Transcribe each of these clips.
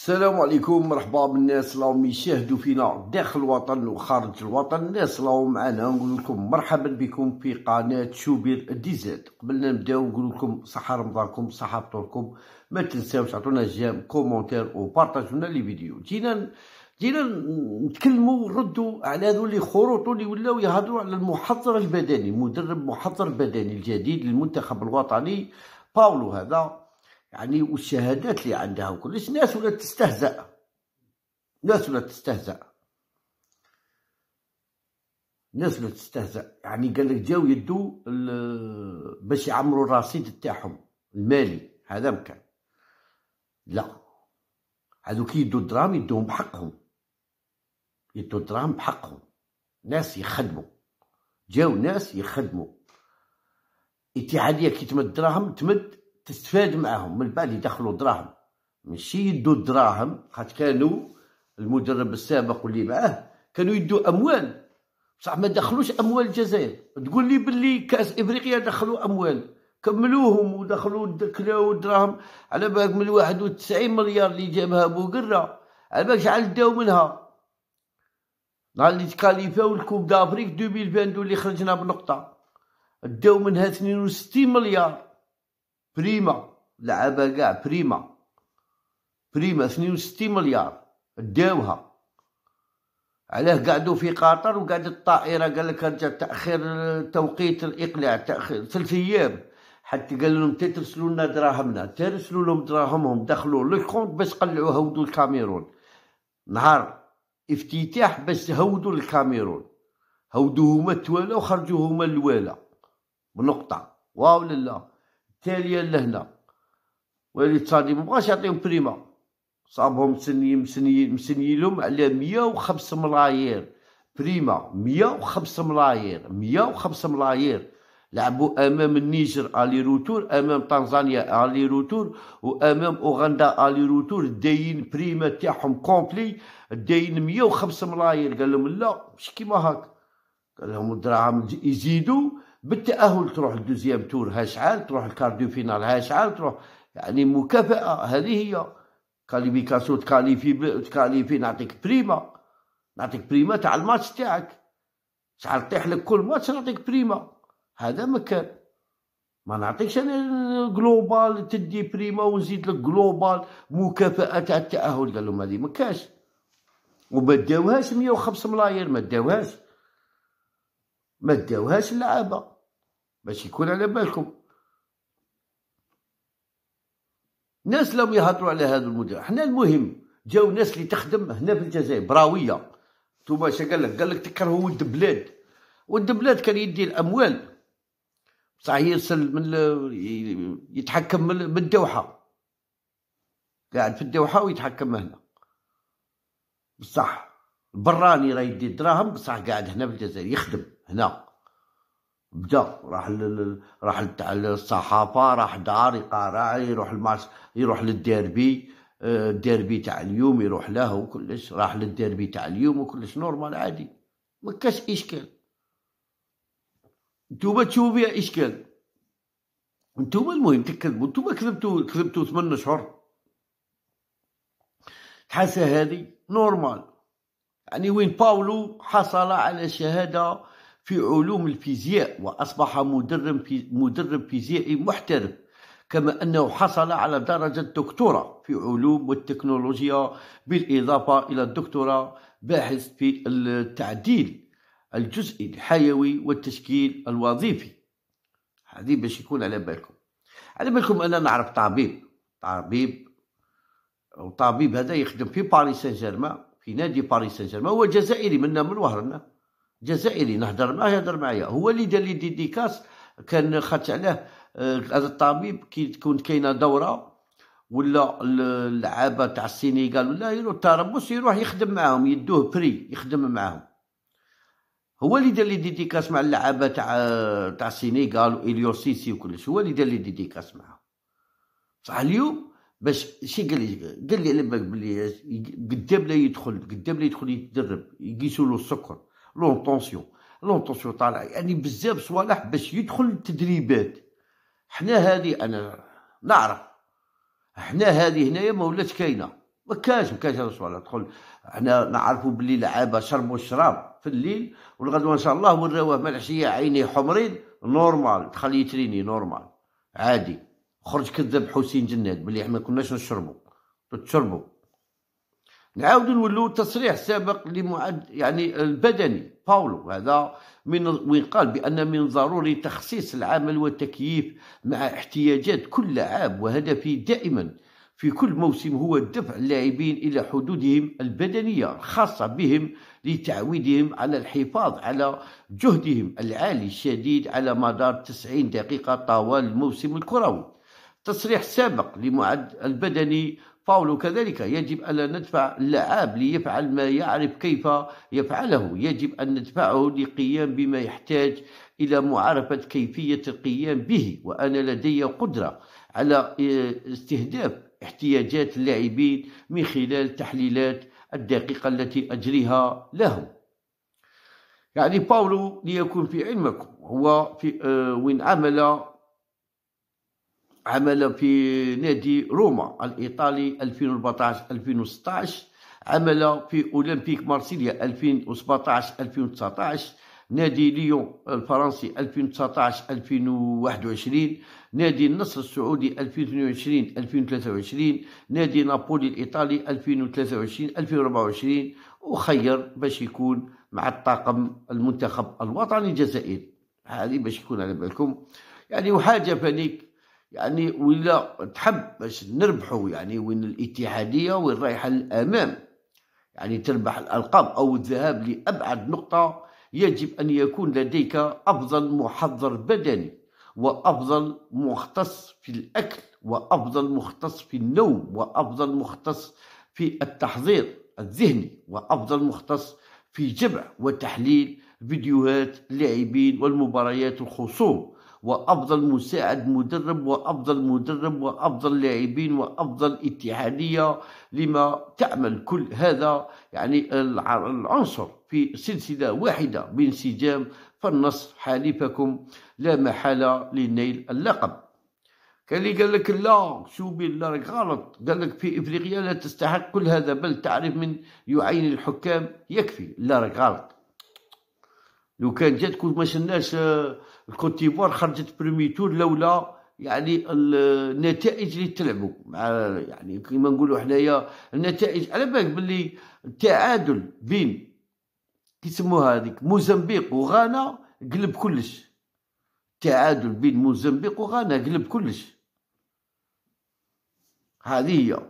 السلام عليكم مرحبا بالناس اللي راهم يشاهدوا فينا داخل الوطن وخارج الوطن الناس اللي راهم معنا نقول لكم مرحبا بكم في قناه شوبير ديزاد قبل نبداو نقول لكم صحه رمضانكم صحه فطوركم ما تنساوش تعطونا جيم كومونتير وبارطاجونا لي فيديو جينا جينا نتكلموا ونردوا على هذو اللي خروطوا اللي ولاو يهضروا على المحضر البدني مدرب محضر بدني الجديد للمنتخب الوطني باولو هذا يعني والشهادات اللي عندها وكلش ناس ولا تستهزأ ناس ولا تستهزأ ناس ولا تستهزأ يعني قال لك جاو يدو باش يعمروا الرصيد تاعهم المالي هذا مكان لا كي يدو الدراهم يدوهم بحقهم يدو الدراهم بحقهم ناس يخدموا جاو ناس يخدموا اتحاديه كي تمد دراهم تمد تستفاد معاهم من بعد يدخلوا دراهم ماشي يدوا الدراهم خاطر كانوا المدرب السابق واللي معاه كانوا يدوا اموال بصح ما دخلوش اموال الجزائر تقول لي باللي كاس افريقيا دخلوا اموال كملوهم ودخلوا كلاو الدراهم على بالك من 91 مليار اللي جابها بوقرة على بالك شحال داو منها نهار اللي تكاليفاو الكوب دافريك 2022 اللي خرجنا بنقطة داو منها 62 مليار بريما لعبها كاع بريما بريما 62 مليار داوها علاه قعدوا في قطر وقعد الطائره قال لك رجع تاخير توقيت الاقلاع تاخير ثلاث ايام حتى قال لهم ترسلوا لنا دراهمنا ترسلوا لهم دراهمهم دخلوا لو باش قلعوا هودوا الكاميرون نهار افتتاح باش هودوا الكاميرون هودو هما التوالا وخرجوا هما الوالا بنقطه واو لا التاليه لهنا ولي الثاني مبغاش يعطيهم بريما صابهم مسنيين مسنيين مسنيلهم على 105 ملايير بريمه 105 ملايير 105 ملايير لعبوا امام النيجر الي روتور امام تنزانيا الي روتور وامام اوغندا الي روتور داين بريما تاعهم كومبلي داين 105 ملايير قال لهم لا مش كيما هاك قال لهم الدراهم يزيدوا بالتاهل تروح الدوزيام تور ها شحال تروح الكارديو فينال ها شحال تروح يعني مكافاه هذه هي كاليفيكاسيون تكاليفي تكاليفي نعطيك بريما نعطيك بريما تاع الماتش تاعك شحال طيح لك كل ماتش نعطيك بريما هذا مكان ما نعطيكش انا جلوبال تدي بريما ونزيد لك جلوبال مكافاه تاع التاهل قال لهم هذه ما كاش وما داوهاش 105 ملاير ما داوهاش ما داوهاش اللعابه باش يكون على بالكم ناس لم يهضروا على هذا المدير حنا المهم جاو ناس اللي تخدم هنا في الجزائر براويه ثم اش قال لك قال لك تكرهوا ولد بلاد ولد بلاد كان يدي الاموال بصح يرسل من يتحكم من الدوحه قاعد في الدوحه ويتحكم هنا بصح البراني راه يدي الدراهم بصح قاعد هنا في الجزائر يخدم هنا بدا راح لل... راح تاع الصحافه راح دار يقارع يروح الماتش يروح للديربي آه، الديربي تاع اليوم يروح له وكلش راح للديربي تاع اليوم وكلش نورمال عادي ما كاش اشكال نتوما تشوفوا بها اشكال نتوما المهم تكذبوا نتوما كذبتوا كذبتوا ثمان اشهر الحاسه هذه نورمال يعني وين باولو حصل على شهاده في علوم الفيزياء وأصبح مدرب, في مدرب فيزيائي محترف كما أنه حصل على درجة دكتوراه في علوم والتكنولوجيا بالإضافة إلى الدكتوراه باحث في التعديل الجزئي الحيوي والتشكيل الوظيفي هذه باش يكون على بالكم على بالكم أنا نعرف طبيب طبيب وطبيب هذا يخدم في باريس سان جيرمان في نادي باريس سان جيرمان هو جزائري منا من وهرنا جزائري نهضر معاه يهضر معايا هو اللي دار لي ديديكاس كان خدت عليه آه، هذا الطبيب كي تكون كاينه دوره ولا اللعابه تاع السينيغال ولا يروح التربص يروح يخدم معاهم يدوه بري يخدم معاهم هو اللي دار لي ديديكاس مع اللعابه تاع آه، تاع السينيغال واليو سيسي وكلش هو اللي دار لي ديديكاس معاهم صح اليوم باش شي قال لي قال لي على بالك بلي قدام لا يدخل قدام لا يدخل يتدرب يقيسوا له السكر لونطونسيون لونطونسيون طالع يعني بزاف صوالح باش يدخل التدريبات حنا هذه انا نعرف حنا هذه هنايا ما ولاتش كاينه ما كاش ما كاش هذا الصوالح تدخل حنا نعرفوا باللي لعابه شربوا الشراب في الليل والغدوه ان شاء الله وراوه مع العشيه عينيه حمرين نورمال تخليه يتريني نورمال عادي خرج كذب حسين جناد بلي احنا كناش نشربوا تشربوا نعاود نولو تصريح سابق لمعد يعني البدني باولو هذا من وين قال بان من ضروري تخصيص العمل والتكييف مع احتياجات كل لاعب وهدفي دائما في كل موسم هو دفع اللاعبين الى حدودهم البدنيه الخاصه بهم لتعويدهم على الحفاظ على جهدهم العالي الشديد على مدار 90 دقيقه طوال الموسم الكروي تصريح سابق لمعد البدني فاولو كذلك يجب أن ندفع اللعاب ليفعل ما يعرف كيف يفعله يجب أن ندفعه لقيام بما يحتاج إلى معرفة كيفية القيام به وأنا لدي قدرة على آه، استهداف احتياجات اللاعبين من خلال التحليلات الدقيقة التي أجريها لهم يعني باولو ليكون في علمكم هو في آه، وين عمل عمل في نادي روما الايطالي 2014 2016 عمل في اولمبيك مارسيليا 2017 2019 نادي ليون الفرنسي 2019 2021 نادي النصر السعودي 2022 2023 نادي نابولي الايطالي 2023 2024 وخير باش يكون مع الطاقم المنتخب الوطني الجزائري هذه باش يكون على بالكم يعني وحاجه فنيك يعني ولا تحب باش نربحوا يعني وين الاتحاديه وين رايحه للامام يعني تربح الالقاب او الذهاب لابعد نقطه يجب ان يكون لديك افضل محضر بدني وافضل مختص في الاكل وافضل مختص في النوم وافضل مختص في التحضير الذهني وافضل مختص في جمع وتحليل فيديوهات اللاعبين والمباريات الخصوم وافضل مساعد مدرب وافضل مدرب وافضل لاعبين وافضل اتحاديه لما تعمل كل هذا يعني العنصر في سلسله واحده بانسجام فالنصر حالفكم لا محاله لنيل اللقب كان اللي قال لك لا شو لا راك غلط قال لك في افريقيا لا تستحق كل هذا بل تعرف من يعين الحكام يكفي لا راك غلط لو كان جات كون ما شناش الكوت آه، ديفوار خرجت برومي تور لولا يعني النتائج اللي تلعبوا مع يعني كيما نقولوا حنايا النتائج على بالك باللي التعادل بين كيسموها هذيك موزمبيق وغانا قلب كلش التعادل بين موزمبيق وغانا قلب كلش هذه هي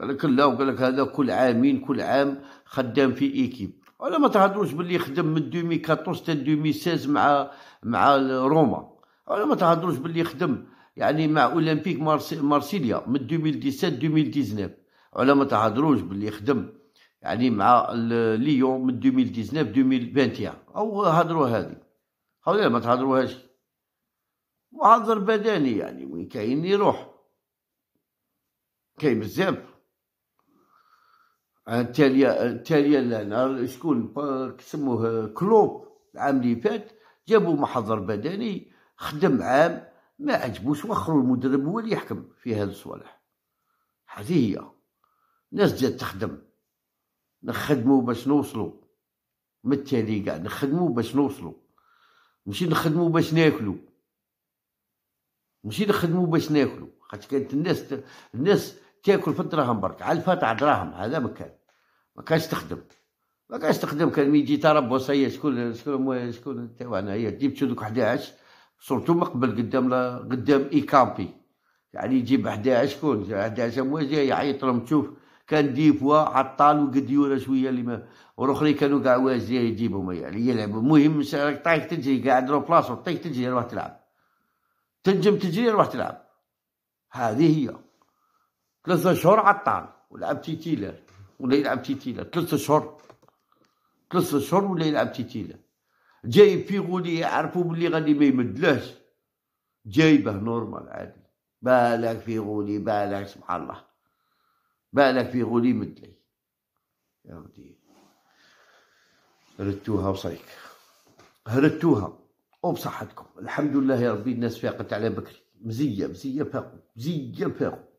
قال لك لا وقال لك هذا كل عامين كل عام خدام في ايكيب ولا ما تهضروش باللي خدم من 2014 حتى 2016 مع مع روما ولا ما تهضروش باللي خدم يعني مع اولمبيك مارسي... مارسيليا من 2017 2019 ولا ما تهضروش باللي خدم يعني مع ليون من 2019 2021 او هضروا هذه هذه ما تهضروهاش وهضر بدني يعني وين كاين يروح كاين بزاف التاليه التالية لنا شكون كسموه كلوب العام اللي فات جابوا محضر بدني خدم عام ما عجبوش وخروا المدرب هو اللي يحكم في هذه الصوالح هذه هي ناس جات تخدم نخدموا باش نوصلوا متالي كاع نخدموا باش نوصلوا ماشي نخدموا باش ناكلوا ماشي نخدموا باش ناكلوا خاطر كانت الناس الناس تاكل في الدراهم برك على الفاتحه دراهم هذا كان ما كانش تخدم ما كانش تخدم كان يجي تربص وصيه شكون شكون شكون انا هي شو دوك 11 صورتو مقبل قدام قدام اي كامبي يعني يجيب 11 شكون 11 مواجهه يعيط لهم تشوف كان ديفوا عطال وقديوره شويه اللي ما والاخرين كانوا كاع واجيه يجيبهم يعني يلعبوا المهم راك طايح تجري قاعد رو بلاصه طايح تجري روح تلعب تنجم تجري روح تلعب هذه هي ثلاثة شهور عطال ولعب تيتيلر ولا يلعب تيتيلر ثلاثة شهور ثلاثة شهور ولا يلعب تيتيلر جاي غولي يعرفوا بلي غادي ما يمدلهش جايبه نورمال عادي بالك في غولي بالك سبحان الله بالك في غولي مدلي يا ودي ردتوها وصيك هردتوها وبصحتكم الحمد لله يا ربي الناس فاقت على بكري مزيه مزيه فاقوا مزيه فاقوا